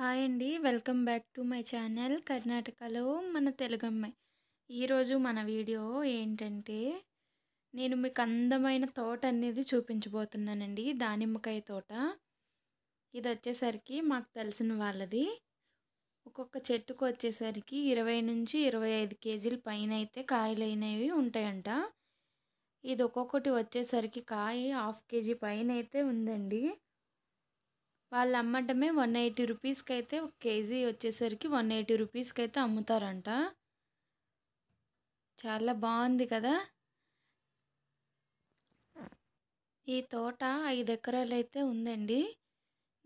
hi అండి welcome back to my channel కర్ణాటకలో మన తెలుగు అమ్మాయి ఈరోజు మన వీడియో ఏంటంటే నేను మీకు అందమైన తోట అనేది చూపించబోతున్నానండి దానిమ్మకాయ తోట ఇది వచ్చేసరికి మాకు తెలిసిన వాళ్ళది ఒక్కొక్క చెట్టుకు వచ్చేసరికి ఇరవై నుంచి ఇరవై ఐదు కేజీల పైన అయితే కాయలు అయినవి ఉంటాయంట ఇది ఒక్కొక్కటి వచ్చేసరికి కాయ హాఫ్ కేజీ పైన అయితే ఉందండి వాళ్ళు అమ్మటమే వన్ ఎయిటీ రూపీస్కి అయితే ఒక కేజీ వచ్చేసరికి వన్ ఎయిటీ రూపీస్కి అయితే అమ్ముతారంట చాలా బాగుంది కదా ఈ తోట ఐదు ఎకరాలు అయితే ఉందండి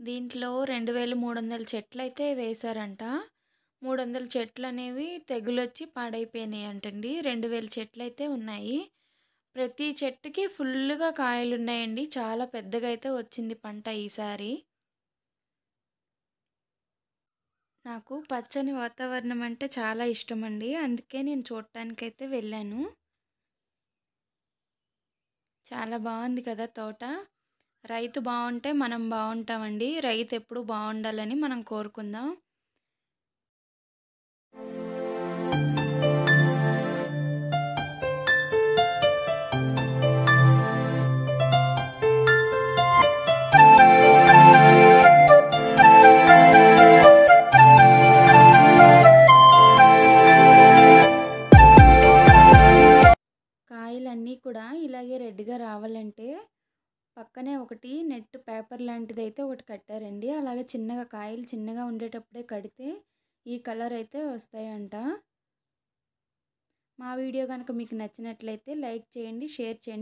దీంట్లో రెండు వేల మూడు వందల చెట్లు అయితే వేశారంట మూడు వందల చెట్లు అనేవి తెగులొచ్చి పాడైపోయినాయి అంటండి రెండు వేల చెట్లు అయితే ఉన్నాయి ప్రతి చెట్టుకి ఫుల్గా కాయలు ఉన్నాయండి చాలా పెద్దగా అయితే వచ్చింది పంట ఈసారి నాకు పచ్చని వాతావరణం అంటే చాలా ఇష్టం అండి అందుకే నేను చూడటానికైతే వెళ్ళాను చాలా బాగుంది కదా తోట రైతు బాగుంటే మనం బాగుంటామండి రైతు ఎప్పుడు బాగుండాలని మనం కోరుకుందాం అన్నీ కూడా ఇలాగే రెడ్గా రావాలంటే పక్కనే ఒకటి నెట్ పేపర్ లాంటిది అయితే ఒకటి కట్టారండి అలాగే చిన్నగా కాయలు చిన్నగా ఉండేటప్పుడే కడితే ఈ కలర్ అయితే వస్తాయంట మా వీడియో కనుక మీకు నచ్చినట్లయితే లైక్ చేయండి షేర్ చేయండి